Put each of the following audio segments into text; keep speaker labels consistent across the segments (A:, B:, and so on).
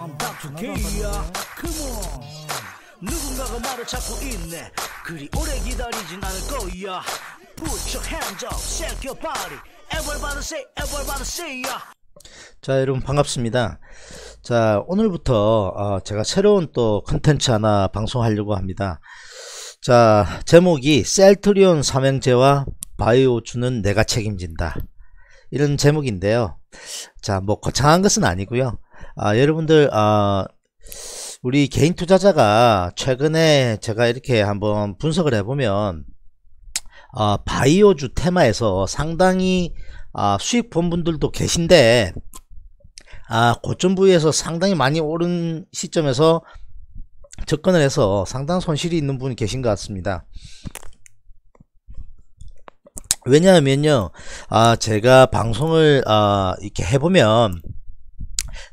A: I'm b o u t to g Come on 누군가가 나를 찾고 있네 그리 오래 기다리진 않을 거야 Put your hands up, shake your body Everybody say, everybody say ya 자 여러분 반갑습니다 자 오늘부터 어, 제가 새로운 또 컨텐츠 하나 방송하려고 합니다 자 제목이 셀트리온 삼형제와 바이오주는 내가 책임진다 이런 제목인데요 자 뭐 거창한 것은 아니고요 아, 여러분들 아, 우리 개인 투자자가 최근에 제가 이렇게 한번 분석을 해보면 아, 바이오주 테마에서 상당히 아, 수익 본 분들도 계신데 아, 고점 부위에서 상당히 많이 오른 시점에서 접근을 해서 상당 손실이 있는 분이 계신 것 같습니다. 왜냐하면요, 아, 제가 방송을 아, 이렇게 해보면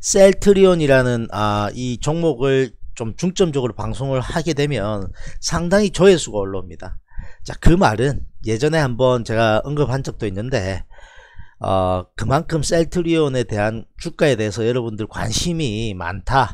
A: 셀트리온이라는 아, 이 종목을 좀 중점적으로 방송을 하게 되면 상당히 조회수가 올라옵니다. 자, 그 말은 예전에 한번 제가 언급한 적도 있는데 어, 그만큼 셀트리온에 대한 주가에 대해서 여러분들 관심이 많다.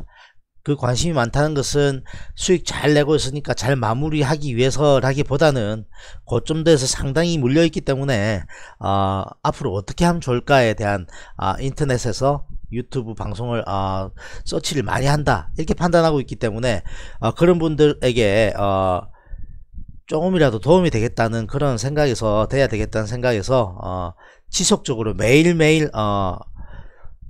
A: 그 관심이 많다는 것은 수익 잘 내고 있으니까 잘 마무리하기 위해서라기보다는 고점 대에서 상당히 물려있기 때문에 어, 앞으로 어떻게 하면 좋을까에 대한 어, 인터넷에서 유튜브 방송을 어, 서치를 많이 한다 이렇게 판단하고 있기 때문에 어, 그런 분들에게 어, 조금이라도 도움이 되겠다는 그런 생각에서 돼야 되겠다는 생각에서 어, 지속적으로 매일매일 어,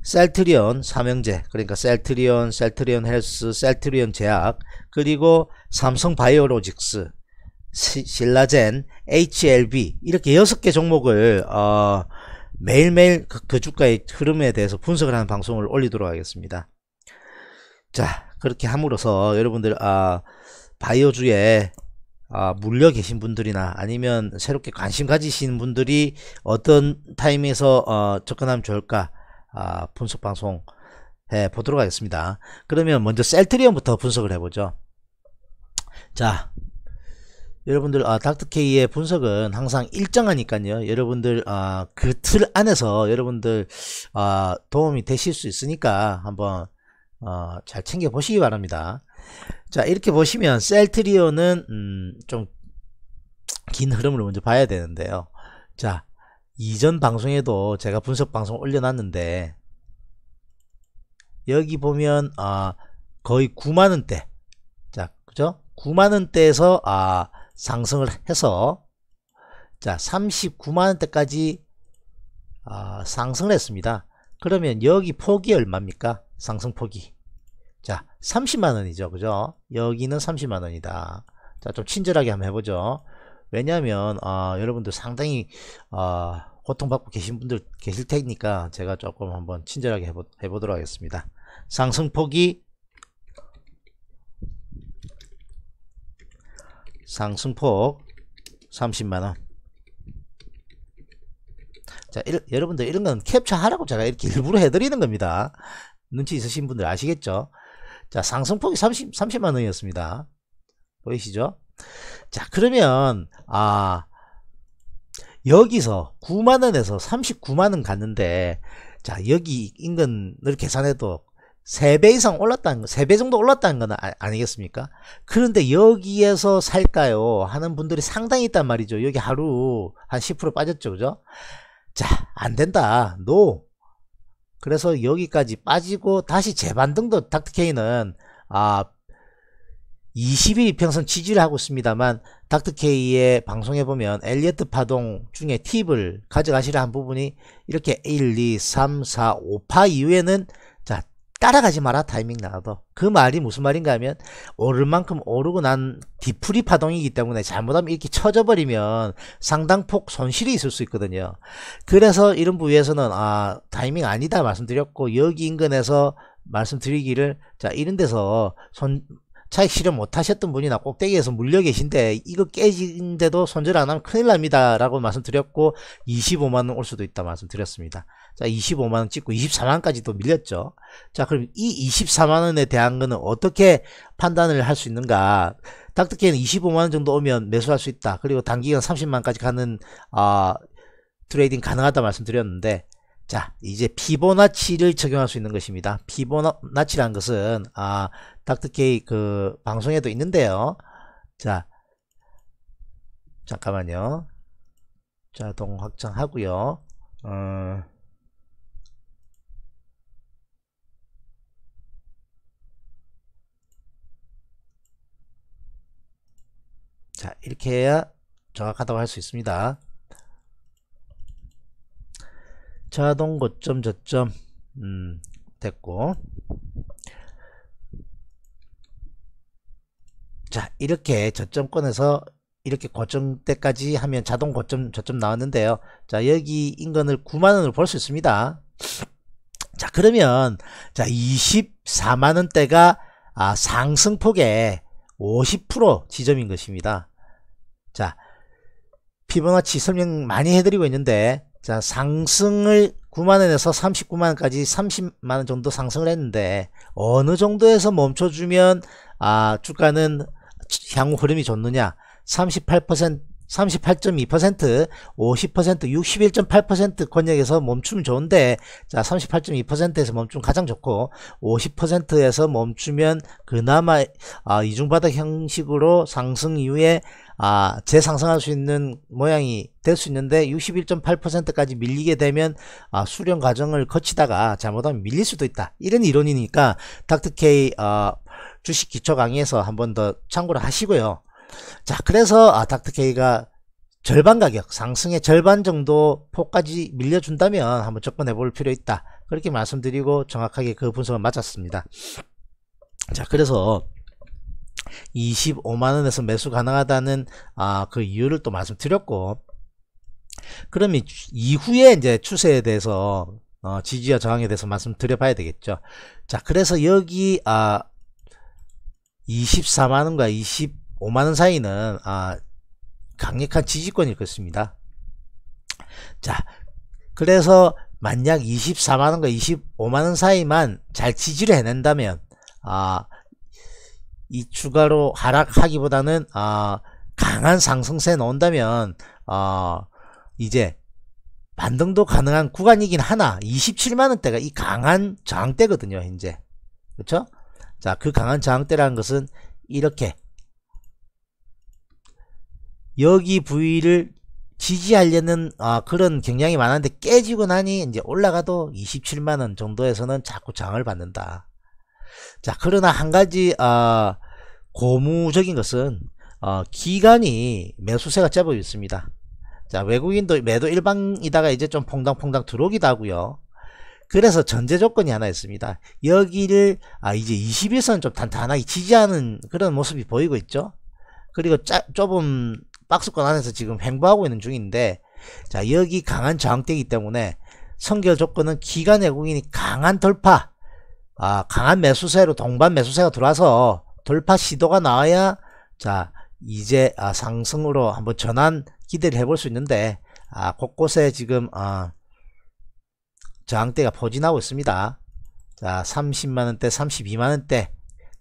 A: 셀트리온 삼형제 그러니까 셀트리온, 셀트리온 헬스, 셀트리온 제약 그리고 삼성 바이오로직스, 신라젠, HLB 이렇게 여섯 개 종목을 어, 매일매일 그, 그 주가의 흐름에 대해서 분석을 하는 방송을 올리도록 하겠습니다. 자, 그렇게 함으로써 여러분들, 아, 바이오주에 아, 물려 계신 분들이나 아니면 새롭게 관심 가지신 분들이 어떤 타임에서 어, 접근하면 좋을까 아, 분석 방송 해 보도록 하겠습니다. 그러면 먼저 셀트리온부터 분석을 해보죠. 자, 여러분들 아, 닥터케이의 분석은 항상 일정하니까요 여러분들 아, 그 틀 안에서 여러분들 아, 도움이 되실 수 있으니까 한번 어, 잘 챙겨 보시기 바랍니다 자 이렇게 보시면 셀트리오는 음, 좀긴 흐름을 먼저 봐야 되는데요 자 이전 방송에도 제가 분석 방송 올려놨는데 여기 보면 아, 거의 9만원대 자 그죠 9만원대에서 아 상승을 해서 자 39만원대까지 어, 아, 상승을 했습니다 그러면 여기 폭이 얼마입니까 상승폭이 자 30만원이죠 그죠 여기는 30만원이다 자좀 친절하게 한번 해보죠 왜냐하면 어, 여러분들 상당히 어, 고통받고 계신 분들 계실 테니까 제가 조금 한번 친절하게 해보, 해보도록 하겠습니다 상승폭이 상승폭 30만원 자 일, 여러분들 이런 건 캡처하라고 제가 이렇게 일부러 해드리는 겁니다 눈치 있으신 분들 아시겠죠 자 상승폭이 30, 30만원이었습니다 보이시죠 자 그러면 아 여기서 9만원에서 39만원 갔는데 자 여기 인근을 계산해도 3배 이상 올랐다는 거, 3배 정도 올랐다는 건 아, 니겠습니까 그런데 여기에서 살까요? 하는 분들이 상당히 있단 말이죠. 여기 하루 한 10% 빠졌죠. 그죠? 자, 안 된다. 노. No. 그래서 여기까지 빠지고 다시 재반등도 닥터케이는 아 20일 평선 지지를 하고 있습니다만 닥터케이의 방송에 보면 엘리어트 파동 중에 팁을 가져가시라 한 부분이 이렇게 1, 2, 3, 4, 5파 이후에는 따라가지 마라 타이밍 나와도 그 말이 무슨 말인가 하면 오를 만큼 오르고 난 뒤풀이 파동이기 때문에 잘못하면 이렇게 쳐져버리면 상당폭 손실이 있을 수 있거든요 그래서 이런 부위에서는 아 타이밍 아니다 말씀드렸고 여기 인근에서 말씀드리기를 자 이런 데서 손 차익 실현 못하셨던 분이나 꼭대기에서 물려 계신데 이거 깨진데도 손절 안 하면 큰일 납니다 라고 말씀드렸고 25만원 올 수도 있다 말씀드렸습니다 자 25만원 찍고 24만원까지 도 밀렸죠 자 그럼 이 24만원에 대한 거는 어떻게 판단을 할 수 있는가 닥터케는 25만원 정도 오면 매수할 수 있다 그리고 단기간 30만원까지 가는 아 어, 트레이딩 가능하다 말씀드렸는데 자 이제 피보나치를 적용할 수 있는 것입니다 피보나치란 것은 아 닥터케이 그 방송에도 있는데요 자 잠깐만요 자동 확장하고요 어, 자 이렇게 해야 정확하다고 할 수 있습니다 자동 고점 저점 음, 됐고 자 이렇게 저점권에서 이렇게 고점 때까지 하면 자동 고점 저점 나왔는데요 자 여기 인근을 9만원을 볼수 있습니다 자 그러면 자 24만원대가 아, 상승폭의 50% 지점인 것입니다 자 피보나치 설명 많이 해드리고 있는데 자 상승을 9만원에서 39만원까지 30만원 정도 상승을 했는데 어느 정도에서 멈춰주면 아 주가는 향후 흐름이 좋느냐 38% 38.2%, 50%, 61.8% 권역에서 멈추면 좋은데 자 38.2%에서 멈추면 가장 좋고 50%에서 멈추면 그나마 아, 이중바닥 형식으로 상승 이후에 아, 재상승할 수 있는 모양이 될 수 있는데 61.8%까지 밀리게 되면 아, 수련 과정을 거치다가 잘못하면 밀릴 수도 있다. 이런 이론이니까 닥터케이 어, 주식 기초 강의에서 한번 더 참고를 하시고요. 자, 그래서 아, 닥터케이가 절반 가격, 상승의 절반 정도 폭까지 밀려준다면 한번 접근해 볼 필요 있다. 그렇게 말씀드리고 정확하게 그 분석을 맞았습니다. 자, 그래서 25만원에서 매수 가능하다는 아, 그 이유를 또 말씀드렸고, 그러면 이후에 이제 추세에 대해서 어, 지지와 저항에 대해서 말씀드려 봐야 되겠죠. 자, 그래서 여기 아, 24만원과 20 5만원 사이는 아, 강력한 지지권일 것입니다. 자, 그래서 만약 24만원과 25만원 사이만 잘 지지를 해낸다면 아, 이 추가로 하락하기보다는 아, 강한 상승세 나온다면 아, 이제 반등도 가능한 구간이긴 하나 27만원대가 이 강한 저항대거든요 현재 그렇죠? 자그 강한 저항대라는 것은 이렇게 여기 부위를 지지하려는 아, 그런 경향이 많았는데 깨지고 나니 이제 올라가도 27만원 정도에서는 자꾸 장을 받는다. 자 그러나 한 가지 아, 고무적인 것은 어, 기간이 매수세가 제법 있습니다. 자 외국인도 매도 일방이다가 이제 좀 퐁당퐁당 들어오기도 하고요. 그래서 전제 조건이 하나 있습니다. 여기를 아 이제 2 0일선좀 단단하게 지지하는 그런 모습이 보이고 있죠. 그리고 짜, 좁은 박스권 안에서 지금 행보하고 있는 중인데 자 여기 강한 저항대이기 때문에 선결 조건은 기간 외국인이 강한 돌파 아 강한 매수세로 동반 매수세가 들어와서 돌파 시도가 나와야 자 이제 아, 상승으로 한번 전환 기대를 해볼 수 있는데 아 곳곳에 지금 아 저항대가 포진하고 있습니다 자 30만원대 32만원대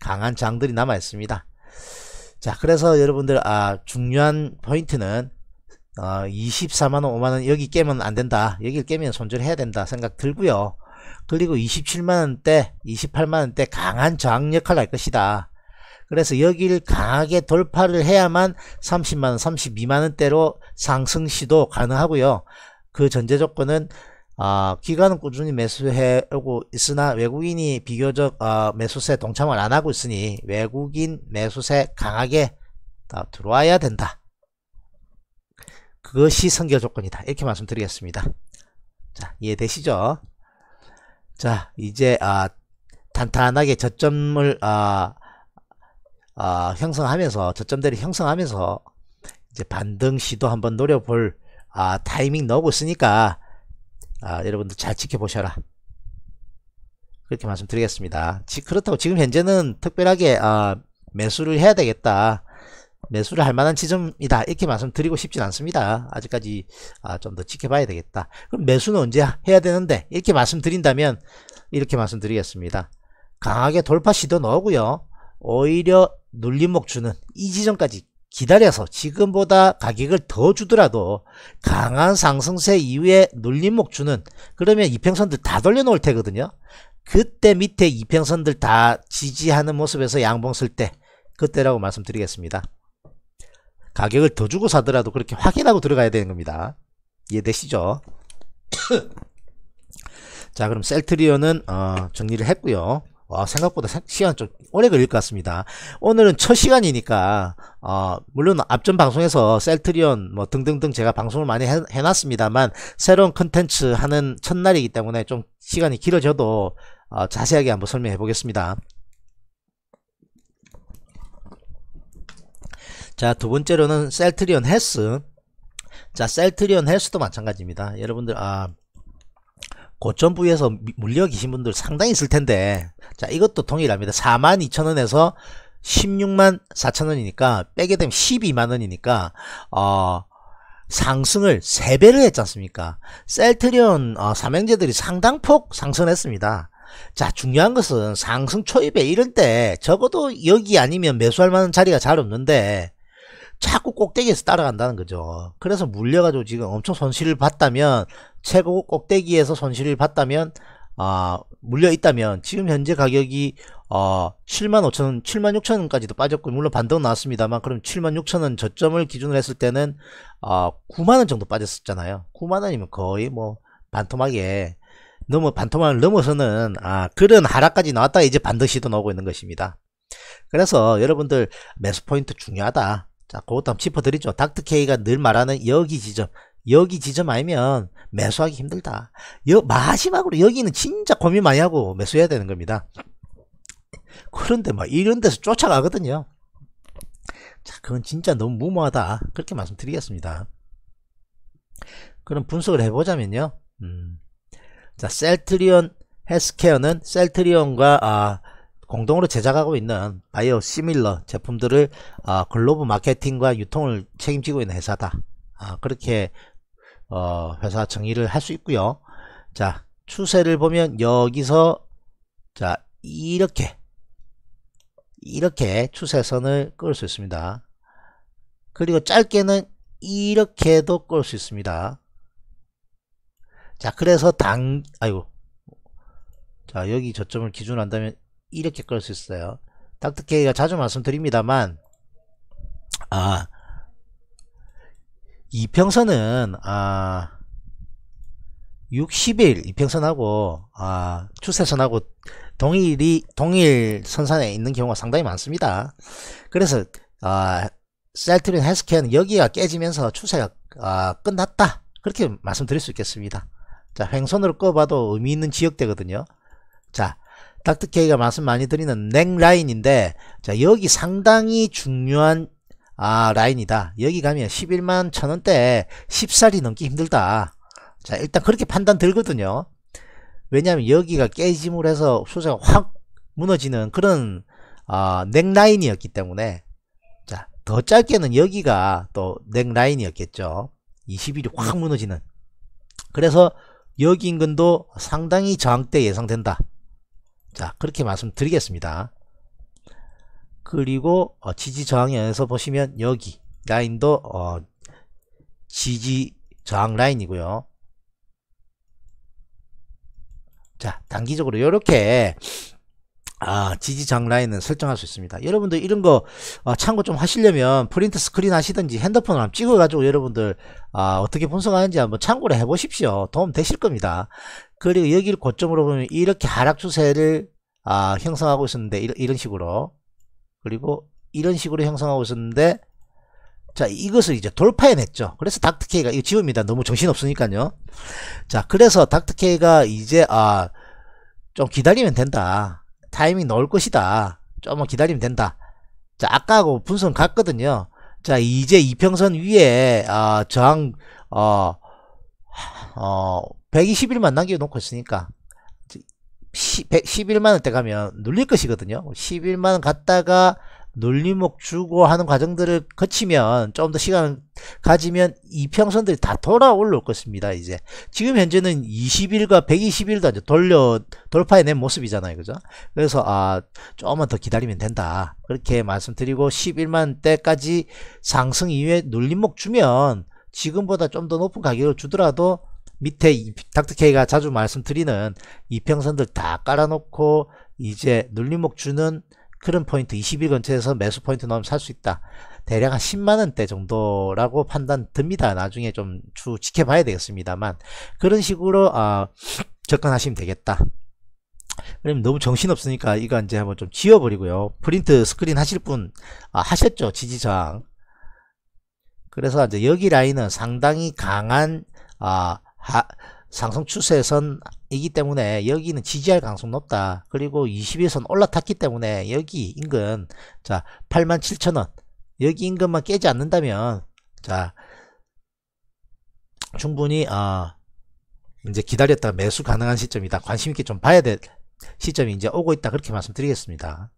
A: 강한 장들이 남아 있습니다 자 그래서 여러분들 아 중요한 포인트는 어, 24만원 5만원 여기 깨면 안된다 여기를 깨면 손절해야 된다 생각 들고요 그리고 27만원대 28만원대 강한 저항 역할을 할 것이다 그래서 여기를 강하게 돌파를 해야만 30만원 32만원대로 상승시도 가능하고요 그 전제 조건은 아, 기관은 꾸준히 매수해 오고 있으나 외국인이 비교적 어, 매수세 동참을 안 하고 있으니 외국인 매수세 강하게 아, 들어와야 된다. 그것이 선결 조건이다. 이렇게 말씀드리겠습니다. 자, 이해되시죠? 자, 이제 아, 단탄하게 저점을 아, 아, 형성하면서 저점대를 형성하면서 이제 반등 시도 한번 노려볼 아, 타이밍 넣고 있으니까 아, 여러분들 잘 지켜보셔라. 그렇게 말씀드리겠습니다. 지, 그렇다고 지금 현재는 특별하게 아, 매수를 해야 되겠다. 매수를 할 만한 지점이다 이렇게 말씀드리고 싶진 않습니다 아직까지 아, 좀더 지켜봐야 되겠다 그럼 매수는 언제 해야 되는데 이렇게 말씀드린다면 이렇게 말씀드리겠습니다 강하게 돌파 시도 넣고요 오히려 눌림목 주는 이 지점까지 기다려서 지금보다 가격을 더 주더라도 강한 상승세 이후에 눌림목 주는 그러면 이평선들 다 돌려놓을 테거든요. 그때 밑에 이평선들 다 지지하는 모습에서 양봉 쓸 때 그때라고 말씀드리겠습니다. 가격을 더 주고 사더라도 그렇게 확인하고 들어가야 되는 겁니다. 이해되시죠? 자 그럼 셀트리온은 어, 정리를 했고요. 와, 아, 생각보다 시간 좀 오래 걸릴 것 같습니다. 오늘은 첫 시간이니까 어, 물론 앞전 방송에서 셀트리온 뭐 등등등 제가 방송을 많이 해, 해놨습니다만 새로운 컨텐츠 하는 첫날이기 때문에 좀 시간이 길어져도 어, 자세하게 한번 설명해 보겠습니다. 자, 두 번째로는 셀트리온 헬스. 자, 셀트리온 헬스도 마찬가지입니다. 여러분들, 아, 고점부에서 물려 계신 분들 상당히 있을 텐데 자 이것도 동일합니다. 42,000원에서 16만 4천원이니까 빼게 되면 12만원이니까 어, 상승을 3배를 했지 않습니까 셀트리온 어, 삼형제들이 상당폭 상승했습니다 자 중요한 것은 상승 초입에 이럴 때 적어도 여기 아니면 매수할 만한 자리가 잘 없는데 자꾸 꼭대기에서 따라간다는 거죠. 그래서 물려가지고 지금 엄청 손실을 봤다면 최고 꼭대기에서 손실을 봤다면 아 어, 물려 있다면 지금 현재 가격이 어 75,000원, 76,000원까지도 빠졌고 물론 반등 나왔습니다만 그럼 76,000원 저점을 기준으로 했을 때는 어 아, 9만 원 정도 빠졌었잖아요. 9만 원이면 거의 뭐 반토막에 넘어 반토막을 넘어서는 아 그런 하락까지 나왔다 이제 반등 시도 나오고 있는 것입니다. 그래서 여러분들 매수 포인트 중요하다. 자, 그것도 한번 짚어드리죠. 닥터케이가 늘 말하는 여기 지점. 여기 지점 아니면 매수하기 힘들다. 여, 마지막으로 여기는 진짜 고민 많이 하고 매수해야 되는 겁니다. 그런데 막 뭐 이런 데서 쫓아가거든요. 자, 그건 진짜 너무 무모하다. 그렇게 말씀드리겠습니다. 그럼 분석을 해보자면요. 음, 자, 셀트리온 헬스케어는 셀트리온과 아, 공동으로 제작하고 있는 바이오 시밀러 제품들을 어, 글로브 마케팅과 유통을 책임지고 있는 회사다. 아, 그렇게 어, 회사 정의를 할 수 있고요. 자 추세를 보면 여기서 자 이렇게 이렇게 추세선을 끌 수 있습니다. 그리고 짧게는 이렇게도 끌 수 있습니다. 자 그래서 당 아이고 자 여기 저점을 기준한다면 이렇게 끌 수 있어요 닥터케이가 자주 말씀드립니다만 아 이평선은 아 60일 이평선하고 아 추세선하고 동일이 동일 선상에 있는 경우가 상당히 많습니다. 그래서 아 셀트린 헬스케어는 여기가 깨지면서 추세가 아, 끝났다 그렇게 말씀드릴 수 있겠습니다. 자 횡선으로 꼽아도 의미 있는 지역대거든요. 자 닥터케이가 말씀 많이 드리는 넥 라인인데 자 여기 상당히 중요한 아 라인이다 여기 가면 11만 천원대 10살이 넘기 힘들다 자 일단 그렇게 판단 들거든요 왜냐하면 여기가 깨짐을 해서 수세가 확 무너지는 그런 아, 넥라인이었기 때문에 자더 짧게는 여기가 또 넥라인이었겠죠 20일이 확 무너지는 그래서 여기 인근도 상당히 저항대 예상된다 자 그렇게 말씀드리겠습니다 그리고 어, 지지 저항에서 보시면 여기 라인도 어, 지지 저항 라인이고요 자 단기적으로 이렇게 아, 지지 저항 라인은 설정할 수 있습니다 여러분들 이런 거 어, 참고 좀 하시려면 프린트 스크린 하시든지 핸드폰을 한번 찍어 가지고 여러분들 아, 어떻게 분석하는지 한번 참고를 해 보십시오 도움 되실 겁니다 그리고 여기를 고점으로 보면 이렇게 하락 추세를 아, 형성하고 있었는데 이런, 이런 식으로 그리고 이런 식으로 형성하고 있었는데 자 이것을 이제 돌파해냈죠 그래서 닥터케이가 이거 지웁니다 너무 정신없으니까요 자 그래서 닥터케이가 이제 아 좀 기다리면 된다 타이밍 넣을 것이다 좀만 기다리면 된다 자 아까하고 분석은 같거든요 자 이제 이평선 위에 아 저항 어 어, 120일만 남겨놓고 있으니까 11만원 때 가면 눌릴 것이거든요 11만원 갔다가 눌림목 주고 하는 과정들을 거치면 좀 더 시간을 가지면 이평선들이 다 돌아 올 것입니다 이제 지금 현재는 20일과 120일도 이제 돌려 돌파해낸 모습이잖아요 그죠 그래서 아 조금만 더 기다리면 된다 그렇게 말씀드리고 11만 때까지 상승 이후에 눌림목 주면 지금보다 좀 더 높은 가격을 주더라도 밑에 닥터케이가 자주 말씀드리는 이평선들 다 깔아놓고 이제 눌림목 주는 그런 포인트 20일 근처에서 매수 포인트 넣으면 살 수 있다 대략 한 10만원대 정도라고 판단 듭니다 나중에 좀추 지켜봐야 되겠습니다만 그런 식으로 어, 접근하시면 되겠다 그럼 너무 정신없으니까 이거 이제 한번 좀 지워버리고요 프린트 스크린 하실 분 아, 하셨죠 지지저항 그래서 이제 여기 라인은 상당히 강한 아, 하, 상승 추세선이기 때문에 여기는 지지할 가능성 높다. 그리고 21선 0 올라탔기 때문에 여기 인근 자 87,000원 여기 인근만 깨지 않는다면 자 충분히 아 이제 기다렸다가 매수 가능한 시점이다. 관심 있게 좀 봐야 될 시점이 이제 오고 있다. 그렇게 말씀드리겠습니다.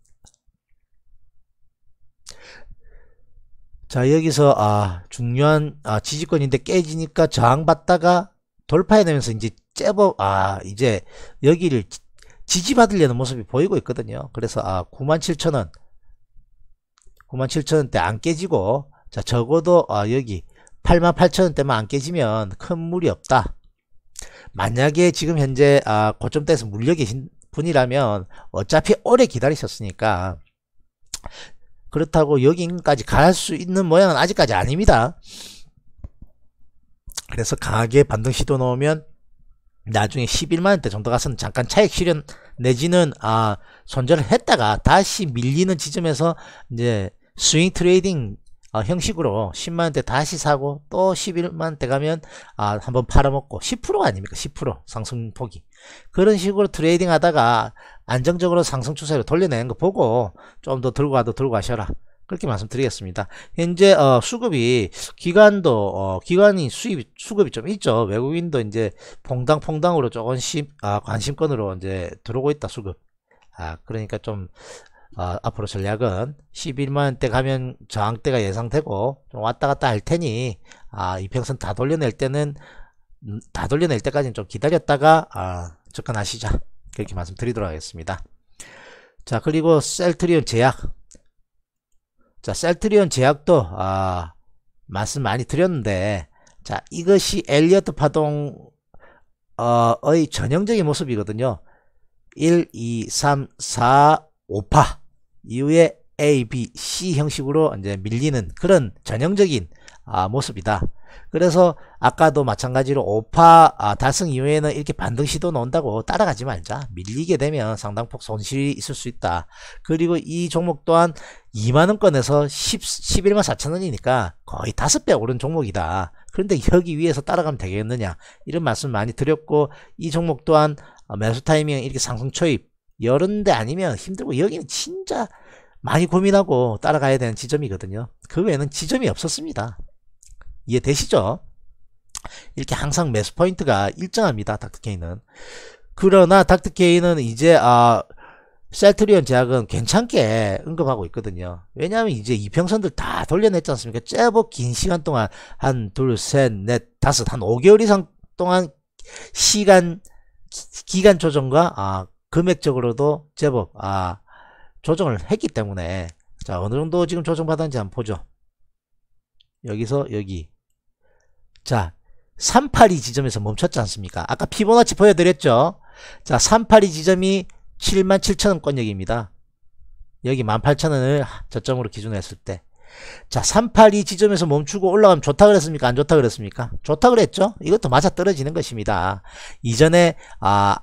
A: 자 여기서 아 중요한 아, 지지권인데 깨지니까 저항받다가 돌파해내면서 이제 째법아 이제 여기를 지지받으려는 모습이 보이고 있거든요 그래서 아 97,000원 97,000원대 안 깨지고 자 적어도 아 여기 88,000원대만 안 깨지면 큰 물이 없다 만약에 지금 현재 아 고점대에서 물려 계신 분이라면 어차피 오래 기다리셨으니까 그렇다고 여기까지 갈 수 있는 모양은 아직까지 아닙니다 그래서 강하게 반등 시도 넣으면 나중에 11만원대 정도 가서는 잠깐 차익 실현 내지는 아 손절을 했다가 다시 밀리는 지점에서 이제 스윙 트레이딩 어, 형식으로 10만원대 다시 사고 또 11만원대 가면 아 한번 팔아먹고 10% 아닙니까 10% 상승폭이 그런 식으로 트레이딩 하다가 안정적으로 상승 추세로 돌려내는 거 보고 좀 더 들고 가도 들고 가셔라 그렇게 말씀드리겠습니다. 현재 어, 수급이 기간도 어, 기간이 수입 수급이 좀 있죠. 외국인도 이제 퐁당퐁당으로 조금씩 아, 관심권으로 이제 들어오고 있다 수급. 아 그러니까 좀 어, 앞으로 전략은 11만원대 가면 저항대가 예상되고 좀 왔다갔다 할 테니 아 이평선 다 돌려낼 때는 음, 다 돌려낼 때까지는 좀 기다렸다가 아, 접근하시자 그렇게 말씀드리도록 하겠습니다. 자 그리고 셀트리온 제약 자, 셀트리온 제약도 아, 말씀 많이 드렸는데 자, 이것이 엘리어트 파동 어의 전형적인 모습이거든요. 1, 2, 3, 4, 5파 이후에 A, B, C 형식으로 이제 밀리는 그런 전형적인 아, 모습이다. 그래서 아까도 마찬가지로 오파 아, 달성 이후에는 이렇게 반등 시도 나온다고 따라가지 말자. 밀리게 되면 상당폭 손실이 있을 수 있다. 그리고 이 종목 또한 2만원권에서 10, 11만 4천원이니까 거의 5배 오른 종목이다. 그런데 여기 위에서 따라가면 되겠느냐 이런 말씀 많이 드렸고 이 종목 또한 어, 매수 타이밍 이렇게 상승 초입 여런데 아니면 힘들고 여기는 진짜 많이 고민하고 따라가야 되는 지점이거든요. 그 외에는 지점이 없었습니다. 이해되시죠? 이렇게 항상 매수 포인트가 일정합니다. 닥터케이는. 그러나 닥터케이는 이제 아 셀트리온 제약은 괜찮게 응급하고 있거든요. 왜냐하면 이제 이평선들 다 돌려냈지 않습니까? 제법 긴 시간 동안 한 둘, 셋, 넷, 다섯 한 5개월 이상 동안 시간 기간 조정과 아 금액적으로도 제법 아 조정을 했기 때문에 자 어느 정도 지금 조정받았는지 한번 보죠. 여기서 여기 자, 382 지점에서 멈췄지 않습니까? 아까 피보나치 보여드렸죠? 자, 382 지점이 77,000원권역입니다. 여기 18,000원을 저점으로 기준으로 했을 때. 자, 382 지점에서 멈추고 올라가면 좋다 그랬습니까? 안 좋다 그랬습니까? 좋다 그랬죠? 이것도 맞아 떨어지는 것입니다. 이전에, 아,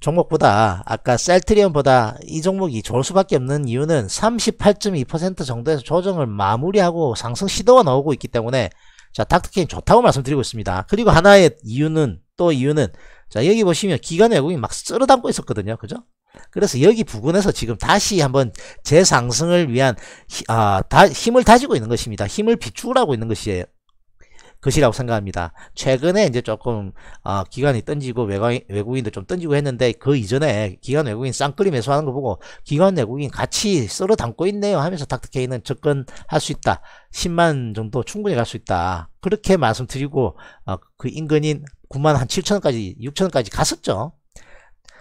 A: 종목보다 아까 셀트리온보다 이 종목이 좋을 수밖에 없는 이유는 38.2% 정도에서 조정을 마무리하고 상승 시도가 나오고 있기 때문에 자, 닥터케인 좋다고 말씀드리고 있습니다. 그리고 하나의 이유는 또 이유는 자, 여기 보시면 기관 외국인막 쓸어 담고 있었거든요. 그죠? 그래서 여기 부근에서 지금 다시 한번 재상승을 위한 아, 다, 힘을 다지고 있는 것입니다. 힘을 비추라고 있는 것이에요. 것이라고 생각합니다. 최근에 이제 조금 아, 기관이 던지고 외관, 외국인도 좀 던지고 했는데 그 이전에 기관 외국인 쌍끌이 매수하는 거 보고 기관 외국인 같이 썰어 담고 있네요 하면서 닥터케이는 접근할 수 있다. 10만 정도 충분히 갈 수 있다. 그렇게 말씀드리고 어, 그 인근인 9만 한 7천원까지 6천원까지 갔었죠.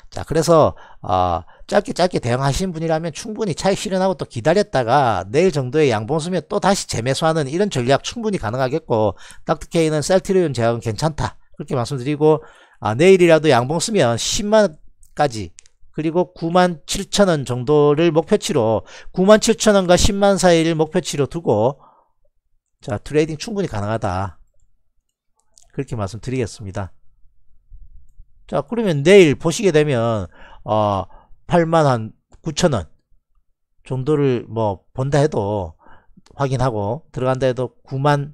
A: 자 그래서 어, 짧게 짧게 대응하신 분이라면 충분히 차익 실현하고 또 기다렸다가 내일 정도에양봉쓰면또 다시 재매수하는 이런 전략 충분히 가능하겠고 닥터케이는 셀트리온 제약은 괜찮다 그렇게 말씀드리고 아, 내일이라도 양봉 쓰면 10만까지 그리고 9만 7천원 정도를 목표치로 9만 7천원과 10만 사이를 목표치로 두고 자 트레이딩 충분히 가능하다 그렇게 말씀드리겠습니다 자 그러면 내일 보시게 되면 어 8만 한 9천원 정도를 뭐 본다 해도 확인하고 들어간다 해도 9만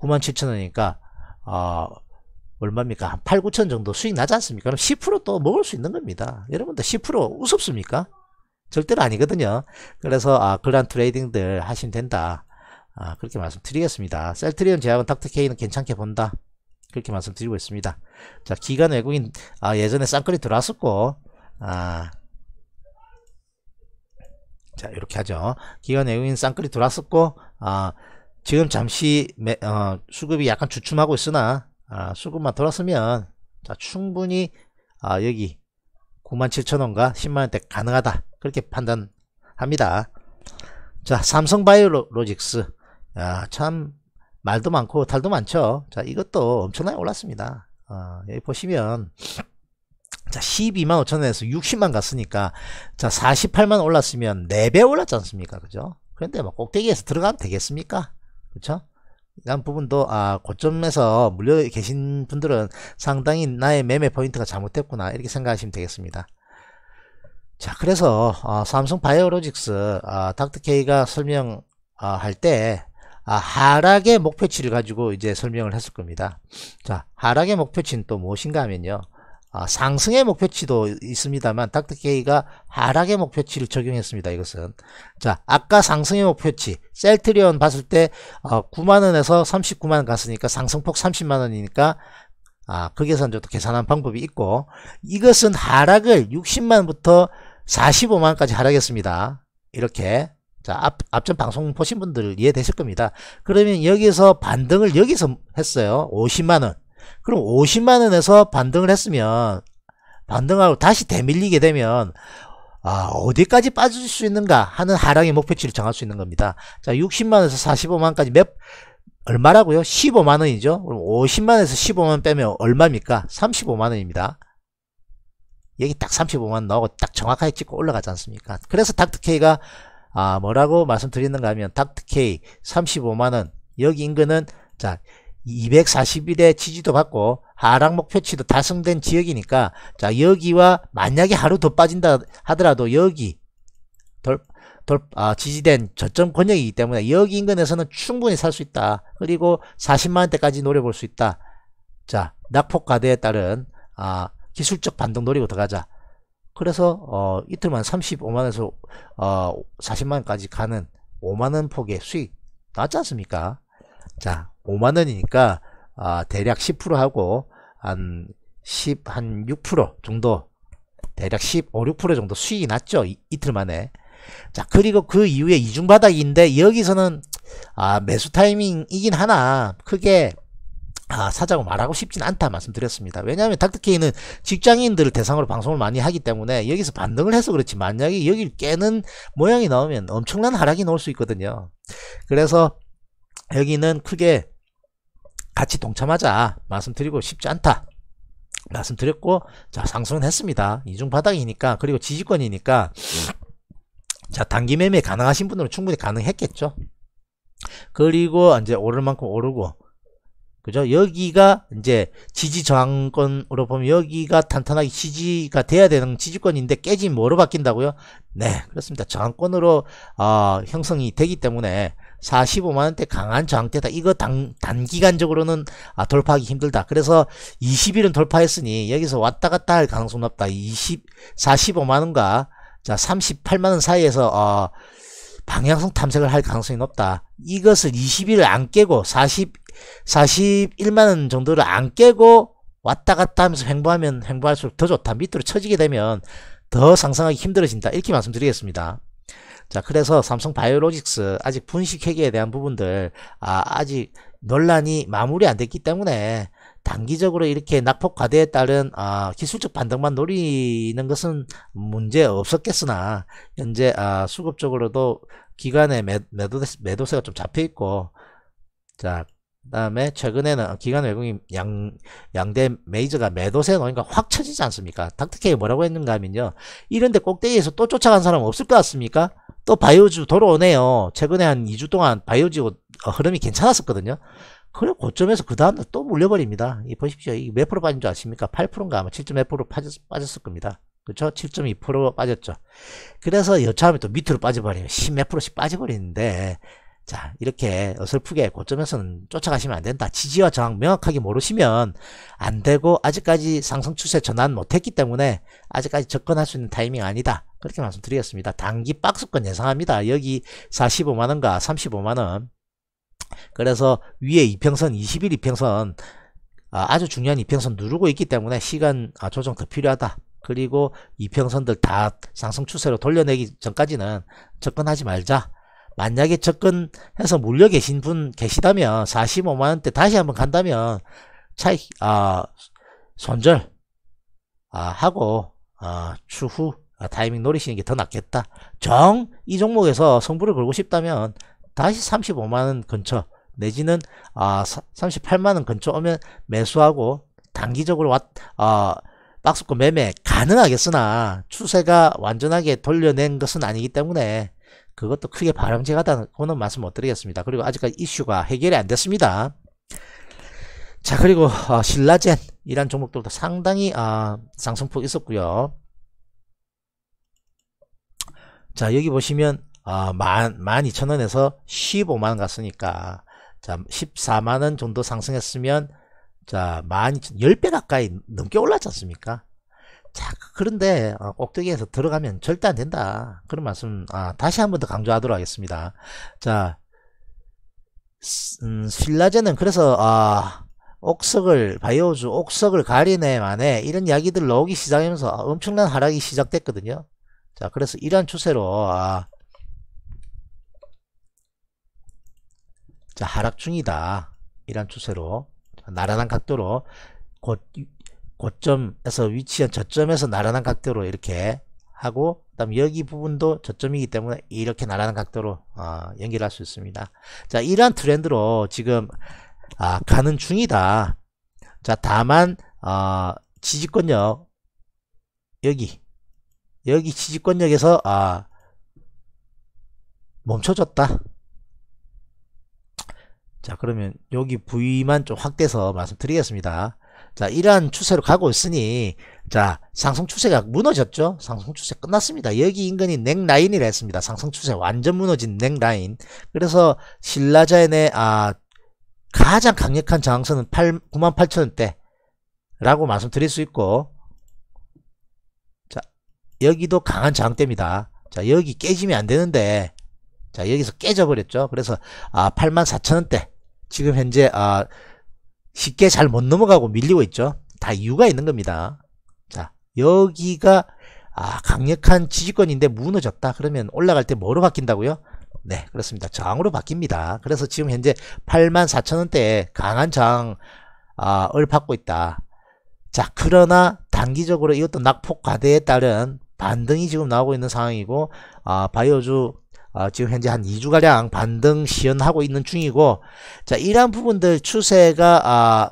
A: 9만 7천원이니까 어, 얼마입니까? 한 8, 9천 정도 수익 나지 않습니까? 그럼 10%또 먹을 수 있는 겁니다. 여러분들 10% 우습습니까? 절대로 아니거든요. 그래서 아, 그런 트레이딩들 하시면 된다. 아, 그렇게 말씀드리겠습니다. 셀트리온 제약은 닥터케이는 괜찮게 본다. 그렇게 말씀드리고 있습니다. 자, 기간 외국인 아, 예전에 쌍끌이 들어왔었고 아, 자 이렇게 하죠 기간 내용인 쌍끌이 돌았었고 아, 지금 잠시 매, 어, 수급이 약간 주춤하고 있으나 아, 수급만 돌았으면 자, 충분히 아, 여기 97,000원과 10만원대 가능하다 그렇게 판단합니다 자 삼성바이오로직스 아, 참 말도 많고 탈도 많죠 자 이것도 엄청나게 올랐습니다 아, 여기 보시면 자 12만 5천원에서 60만 갔으니까 자 48만 올랐으면 4배 올랐지 않습니까 그죠 그런데 막 뭐 꼭대기에서 들어가면 되겠습니까 그쵸 이런 부분도 아 고점에서 물려 계신 분들은 상당히 나의 매매 포인트가 잘못됐구나 이렇게 생각하시면 되겠습니다 자 그래서 어, 삼성 바이오로직스 아, 닥터케이가 설명할 아, 때 아, 하락의 목표치를 가지고 이제 설명을 했을 겁니다 자 하락의 목표치는 또 무엇인가 하면요 아, 상승의 목표치도 있습니다만 닥터케이가 하락의 목표치를 적용했습니다. 이것은 자 아까 상승의 목표치 셀트리온 봤을 때 9만원에서 어, 39만원 갔으니까 상승폭 30만원이니까 아, 극계산조는 계산한 방법이 있고 이것은 하락을 60만부터 원 45만까지 원 하락했습니다. 이렇게 자 앞, 앞전 방송 보신 분들 이해되실 겁니다. 그러면 여기서 반등을 여기서 했어요. 50만원 그럼 50만 원에서 반등을 했으면 반등하고 다시 대밀리게 되면 아, 어디까지 빠질 수 있는가 하는 하락의 목표치를 정할 수 있는 겁니다. 자, 60만원에서 45만원까지 몇 얼마라고요? 15만원이죠. 그럼 50만원에서 15만원 빼면 얼마입니까? 35만원입니다. 여기 딱 35만원 나오고 딱 정확하게 찍고 올라가지 않습니까? 그래서 닥터케이가 아, 뭐라고 말씀드리는가 하면 닥터케이 35만원 여기 인근은 자 240일의 지지도 받고 하락 목표치도 달성된 지역이니까 자 여기와 만약에 하루 더 빠진다 하더라도 여기 돌, 돌, 아, 지지된 저점 권역이기 때문에 여기 인근에서는 충분히 살 수 있다. 그리고 40만원대까지 노려볼 수 있다. 자 낙폭 가대에 따른 아, 기술적 반동 노리고 들어가자. 그래서 어, 이틀만 35만원에서 어, 40만원까지 가는 5만원 폭의 수익 나지 않습니까? 자 5만원이니까 아, 대략 10% 하고 한 10, 한 6% 정도 대략 15, 6% 정도 수익이 났죠. 이, 틀 만에. 자, 그리고 그 이후에 이중바닥인데 여기서는 아, 매수 타이밍이긴 하나 크게 아, 사자고 말하고 싶진 않다 말씀드렸습니다. 왜냐하면 닥터케이는 직장인들을 대상으로 방송을 많이 하기 때문에 여기서 반등을 해서 그렇지 만약에 여기를 깨는 모양이 나오면 엄청난 하락이 나올 수 있거든요. 그래서 여기는 크게 같이 동참하자 말씀드리고 쉽지 않다 말씀드렸고 자 상승은 했습니다 이중 바닥이니까 그리고 지지권이니까 자 단기 매매 가능하신 분들은 충분히 가능했겠죠 그리고 이제 오를 만큼 오르고 그죠 여기가 이제 지지 저항권으로 보면 여기가 탄탄하게 지지가 돼야 되는 지지권인데 깨진 뭐로 바뀐다고요 네 그렇습니다 저항권으로 어, 형성이 되기 때문에 45만원대 강한 저항대다. 이거 단, 단기간적으로는 아, 돌파하기 힘들다. 그래서 20일은 돌파했으니 여기서 왔다 갔다 할 가능성 높다. 20, 45만원과 자 38만원 사이에서 어, 방향성 탐색을 할 가능성이 높다. 이것을 20일을 안 깨고 40, 41만원 정도를 안 깨고 왔다 갔다 하면서 횡보하면 횡보할수록 더 좋다. 밑으로 쳐지게 되면 더 상상하기 힘들어진다. 이렇게 말씀드리겠습니다. 자, 그래서 삼성 바이오로직스 아직 분식 회계에 대한 부분들 아, 아직 논란이 마무리 안 됐기 때문에 단기적으로 이렇게 낙폭 과대에 따른 아, 기술적 반등만 노리는 것은 문제 없었겠으나 현재 아, 수급적으로도 기간에 매도, 매도세가 좀 잡혀 있고 자 그다음에 최근에는 기간 외국인 양 양대 메이저가 매도세 놓으니까 확 쳐지지 않습니까? 닥터케이 뭐라고 했는가 하면요 이런데 꼭대기에서 또 쫓아간 사람 없을 것 같습니까? 또바이오즈 돌아오네요. 최근에 한 2주 동안 바이오즈 흐름이 괜찮았었거든요. 그래 고점에서 그 다음날 또 물려버립니다. 이 보십시오. 이몇 프로 빠진 줄 아십니까? 8%인가 아마 7.1% 프로 빠졌, 빠졌을 겁니다. 그렇죠? 7.2% 빠졌죠. 그래서 여차하면 또 밑으로 빠져버리면 10 몇 프로씩 빠져버리는데 자 이렇게 어설프게 고점에서는 쫓아가시면 안된다 지지와 저항 명확하게 모르시면 안되고 아직까지 상승 추세 전환 못했기 때문에 아직까지 접근할 수 있는 타이밍 아니다 그렇게 말씀드리겠습니다 단기 박스권 예상합니다 여기 45만원과 35만원 그래서 위에 2평선2 1 2평선 아주 중요한 2평선 누르고 있기 때문에 시간 아, 조정 더 필요하다 그리고 2평선들다 상승 추세로 돌려내기 전까지는 접근하지 말자 만약에 접근해서 물려 계신 분 계시다면 45만원대 다시 한번 간다면 차익 아 손절 아 하고 아 추후 아, 타이밍 노리시는 게 더 낫겠다 정 이 종목에서 성부를 걸고 싶다면 다시 35만원 근처 내지는 아 38만원 근처 오면 매수하고 단기적으로 왔, 아, 박스권 매매 가능하겠으나 추세가 완전하게 돌려낸 것은 아니기 때문에 그것도 크게 바람직하다고는 말씀 못 드리겠습니다. 그리고 아직까지 이슈가 해결이 안 됐습니다. 자 그리고 어, 신라젠 이란 종목들도 상당히 아, 상승폭 있었고요. 자 여기 보시면 어, 아, 12,000원에서 15만원 갔으니까 자 14만원 정도 상승했으면 자1 2 0 0 0 10배 가까이 넘게 올랐지 않습니까? 자, 그런데 꼭대기에서 어, 들어가면 절대 안 된다. 그런 말씀 아, 다시 한 번 더 강조하도록 하겠습니다. 자, 음, 신라제는 그래서 아, 옥석을 바이오주 옥석을 가리네 만에 이런 이야기들 나오기 시작하면서 엄청난 하락이 시작됐거든요. 자, 그래서 이러한 추세로 아, 자, 하락 중이다. 이러한 추세로 나란한 각도로 곧 고점에서 위치한 저점에서 나란한 각도로 이렇게 하고 그다음 여기 부분도 저점이기 때문에 이렇게 나란한 각도로 어, 연결할 수 있습니다. 자 이러한 트렌드로 지금 아, 가는 중이다. 자 다만 어, 지지권역 여기 여기 지지권역에서 아, 멈춰졌다. 자 그러면 여기 부위만 좀 확대해서 말씀드리겠습니다. 자, 이러한 추세로 가고 있으니 자, 상승 추세가 무너졌죠? 상승 추세 끝났습니다. 여기 인근이 냉라인이라 했습니다. 상승 추세 완전 무너진 냉라인. 그래서 신라자연의 아 가장 강력한 저항선은 8, 98,000원대 라고 말씀드릴 수 있고 자 여기도 강한 저항대입니다 자 여기 깨지면 안되는데 자 여기서 깨져버렸죠 그래서 아 84,000원대 지금 현재 아 쉽게 잘 못 넘어가고 밀리고 있죠. 다 이유가 있는 겁니다. 자, 여기가 아, 강력한 지지권인데 무너졌다. 그러면 올라갈 때 뭐로 바뀐다고요? 네, 그렇습니다. 저항으로 바뀝니다. 그래서 지금 현재 84,000원대에 강한 저항을 아, 받고 있다. 자, 그러나 단기적으로 이것도 낙폭 과대에 따른 반등이 지금 나오고 있는 상황이고 아, 바이오주 어, 지금 현재 한 2주가량 반등 시연하고 있는 중이고 자 이러한 부분들 추세가 아,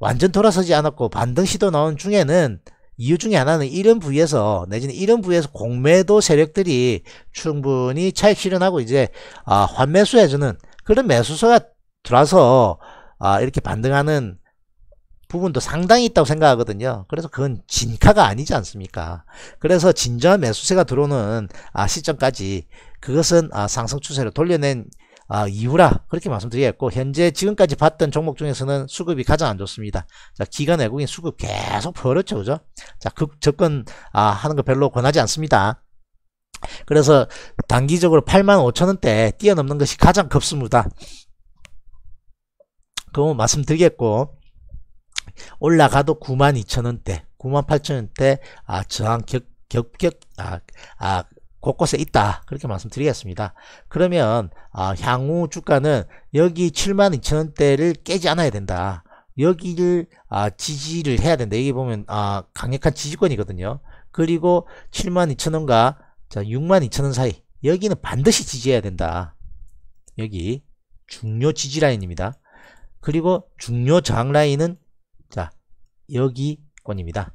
A: 완전 돌아서지 않았고 반등 시도 나온 중에는 이유 중에 하나는 이런 부위에서 내지는 이런 부위에서 공매도 세력들이 충분히 차익 실현하고 이제 아, 환매수해주는 그런 매수소가 들어와서 아, 이렇게 반등하는 부분도 상당히 있다고 생각하거든요. 그래서 그건 진카가 아니지 않습니까? 그래서 진정한 매수세가 들어오는 아, 시점까지 그것은 아, 상승 추세로 돌려낸 아, 이후라 그렇게 말씀드리겠고 현재 지금까지 봤던 종목 중에서는 수급이 가장 안 좋습니다. 자, 기간 외국인 수급 계속 벌었죠, 그죠? 자, 급 접근 아, 하는 거 별로 권하지 않습니다. 그래서 단기적으로 8만 5천 원대 뛰어넘는 것이 가장 급습니다. 그건 말씀드리겠고 올라가도 92,000원대, 98,000원대 아, 저항 격, 격격 아, 아 곳곳에 있다 그렇게 말씀드리겠습니다. 그러면 아, 향후 주가는 여기 72,000원대를 깨지 않아야 된다. 여기를 아, 지지를 해야 된다. 여기 보면 아, 강력한 지지권이거든요. 그리고 72,000원과 62,000원 사이 여기는 반드시 지지해야 된다. 여기 중요 지지 라인입니다. 그리고 중요 저항 라인은 여기권입니다.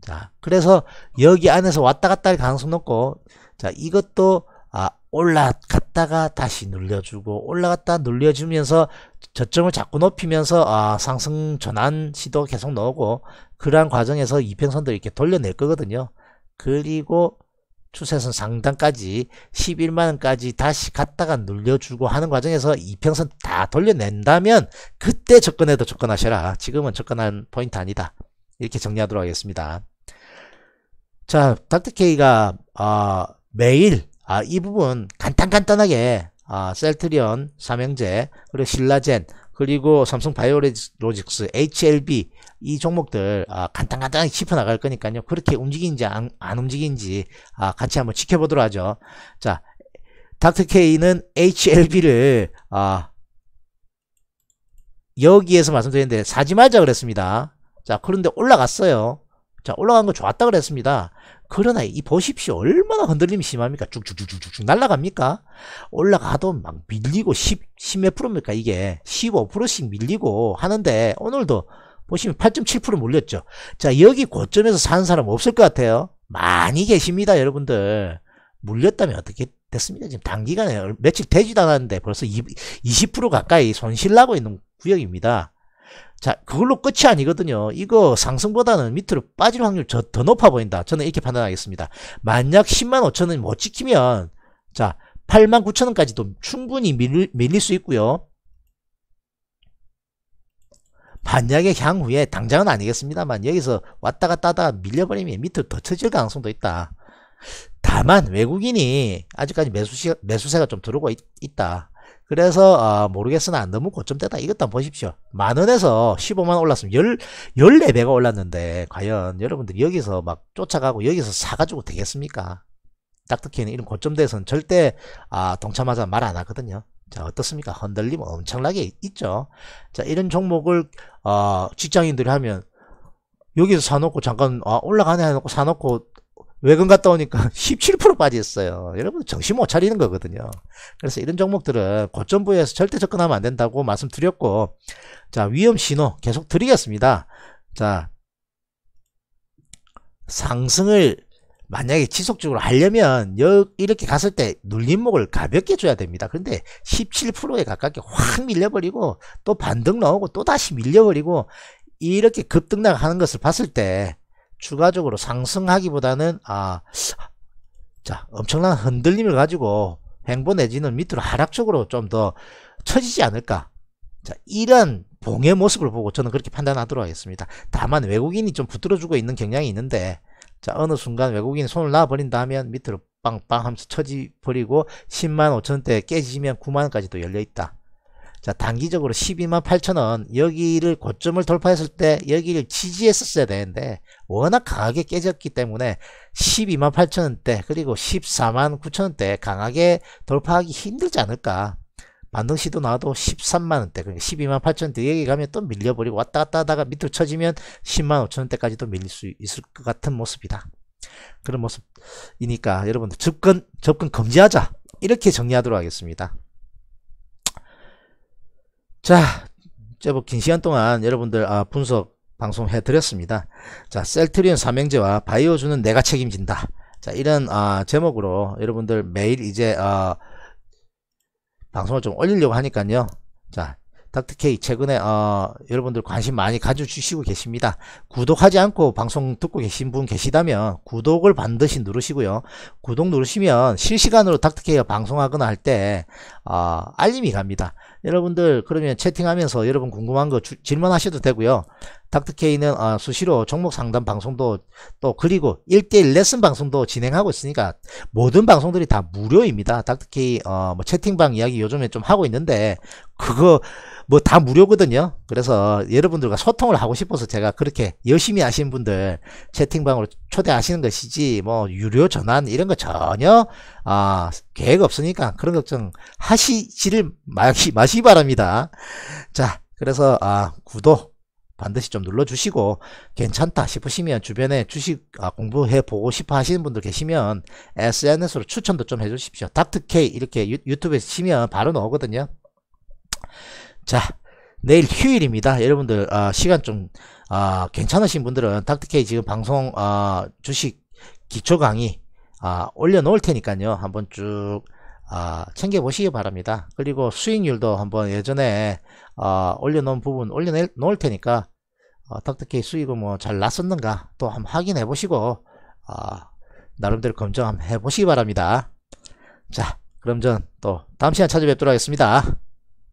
A: 자, 그래서 여기 안에서 왔다 갔다 할 가능성 높고, 자, 이것도, 아, 올라갔다가 다시 눌려주고, 올라갔다 눌려주면서 저점을 자꾸 높이면서, 아, 상승 전환 시도 계속 넣고, 그러한 과정에서 이평선도 이렇게 돌려낼 거거든요. 그리고 추세선 상단까지 11만원까지 다시 갔다가 눌려주고 하는 과정에서 이평선 다 돌려낸다면 그때 접근해도 접근하셔라. 지금은 접근한 포인트 아니다. 이렇게 정리하도록 하겠습니다. 자, 닥터케이가 어, 아, 매일 아, 이 부분 간단간단하게 아, 셀트리온, 삼형제, 그리고 신라젠, 그리고 삼성 바이오로직스, HLB 이 종목들 아, 간단간단히 짚어나갈 거니까요. 그렇게 움직인지 안, 안 움직인지 아, 같이 한번 지켜보도록 하죠. 자, 닥터K는 HLB를 아, 여기에서 말씀드렸는데 사지 말자 그랬습니다. 자, 그런데 올라갔어요. 자, 올라간 거 좋았다 그랬습니다. 그러나 이 보십시오. 얼마나 흔들림이 심합니까? 쭉쭉쭉쭉쭉 날라갑니까? 올라가도 막 밀리고 10, 10몇 프로입니까? 이게 15%씩 밀리고 하는데 오늘도 보시면 8.7% 몰렸죠. 자 여기 고점에서 산 사람 없을 것 같아요. 많이 계십니다 여러분들. 물렸다면 어떻게 됐습니까? 지금 단기간에 며칠 되지도 않았는데 벌써 20% 가까이 손실 나고 있는 구역입니다. 자 그걸로 끝이 아니거든요 이거 상승보다는 밑으로 빠질 확률 저, 더 높아 보인다 저는 이렇게 판단하겠습니다 만약 10만 5천원 못 지키면 자 8만 9천원까지도 충분히 밀, 밀릴 수 있고요 반약의 향후에 당장은 아니겠습니다만 여기서 왔다 갔다 하다가 밀려버리면 밑으로 더 처질 가능성도 있다. 다만 외국인이 아직까지 매수시, 매수세가 좀 들어오고 있, 다 그래서 어, 모르겠으나 너무 고점대다 이것도 한번 보십시오. 만원에서 15만원 올랐으면 열, 14배가 올랐는데 과연 여러분들이 여기서 막 쫓아가고 여기서 사가지고 되겠습니까? 닥터키는 이런 고점대에서는 절대 아, 동참하자 말 안 하거든요. 자 어떻습니까? 흔들림 엄청나게 있죠. 자 이런 종목을 어, 직장인들이 하면 여기서 사놓고 잠깐 아, 올라가네 해놓고 사놓고 외근 갔다 오니까 17% 빠졌어요. 여러분 정신 못 차리는 거거든요. 그래서 이런 종목들은 고점부에서 절대 접근하면 안 된다고 말씀드렸고 자 위험 신호 계속 드리겠습니다. 자 상승을 만약에 지속적으로 하려면 이렇게 갔을 때 눌림목을 가볍게 줘야 됩니다. 그런데 17%에 가깝게 확 밀려버리고 또 반등 나오고 또 다시 밀려버리고 이렇게 급등락하는 것을 봤을 때 추가적으로 상승하기보다는 아 자 엄청난 흔들림을 가지고 행보 내지는 밑으로 하락 적으로좀 더 처지지 않을까 자 이런 봉의 모습을 보고 저는 그렇게 판단하도록 하겠습니다. 다만 외국인이 좀 붙들어주고 있는 경향이 있는데 자 어느 순간 외국인이 손을 놔버린다 면 밑으로 빵빵 하면서 처지 버리고 10만 5천원대 깨지면 9만원까지 도 열려있다. 자 단기적으로 12만 8천원 여기를 고점을 돌파했을 때 여기를 지지했었어야 되는데 워낙 강하게 깨졌기 때문에 12만 8천원대 그리고 14만 9천원대 강하게 돌파하기 힘들지 않을까 반등 시도 나와도 13만원대 그러니까 12만 8천원대 여기 가면 또 밀려버리고 왔다 갔다 하다가 밑으로 쳐지면 10만 5천원대까지도 밀릴 수 있을 것 같은 모습이다 그런 모습이니까 여러분들 접근 접근 금지하자 이렇게 정리하도록 하겠습니다 자 제법 긴 시간 동안 여러분들 아, 분석 방송 해드렸습니다 자 셀트리온 삼형제와 바이오주는 내가 책임진다 자 이런 아, 제목으로 여러분들 매일 이제 아, 방송을 좀 올리려고 하니까요. 자, 닥터케이 최근에 어, 여러분들 관심 많이 가져주시고 계십니다. 구독하지 않고 방송 듣고 계신 분 계시다면 구독을 반드시 누르시고요. 구독 누르시면 실시간으로 닥터케이가 방송하거나 할때 어, 알림이 갑니다. 여러분들 그러면 채팅하면서 여러분 궁금한 거 주, 질문하셔도 되고요. 닥터케이는 아, 수시로 종목 상담 방송도 또 그리고 1대1 레슨 방송도 진행하고 있으니까 모든 방송들이 다 무료입니다. 닥터케이 어, 뭐 채팅방 이야기 요즘에 좀 하고 있는데 그거 뭐다 무료거든요. 그래서 여러분들과 소통을 하고 싶어서 제가 그렇게 열심히 하신 분들 채팅방으로 초대하시는 것이지 뭐 유료 전환 이런 거 전혀 아, 계획 없으니까 그런 걱정 하시지를 마시, 마시 바랍니다. 자, 그래서 아, 구독 반드시 좀 눌러주시고 괜찮다 싶으시면 주변에 주식 아, 공부해 보고 싶어 하시는 분들 계시면 SNS로 추천도 좀 해주십시오. 닥터K 이렇게 유, 유튜브에 치면 바로 나오거든요. 자 내일 휴일입니다. 여러분들 아, 시간 좀 아, 괜찮으신 분들은 닥터케이 지금 방송 아, 주식 기초 강의 아, 올려놓을 테니까요. 한번 쭉 아, 챙겨보시기 바랍니다. 그리고 수익률도 한번 예전에 아, 올려놓은 부분 올려놓을 테니까 어, 닥터케이 수익은 뭐 잘 났었는가 또 한번 확인해 보시고 아, 나름대로 검증 한번 해보시기 바랍니다. 자 그럼 전 또 다음 시간 찾아뵙도록 하겠습니다.